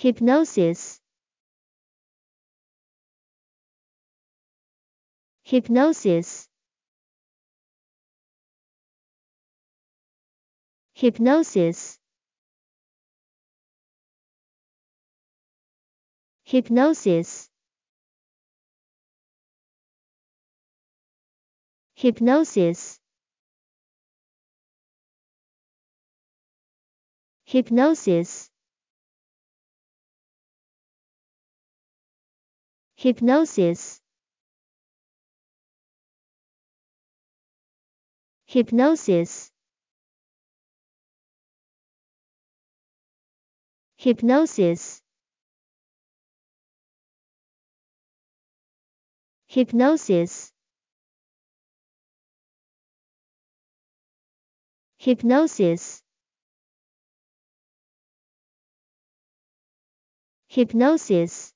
Hypnosis Hypnosis Hypnosis Hypnosis Hypnosis Hypnosis Hypnosis Hypnosis Hypnosis Hypnosis Hypnosis Hypnosis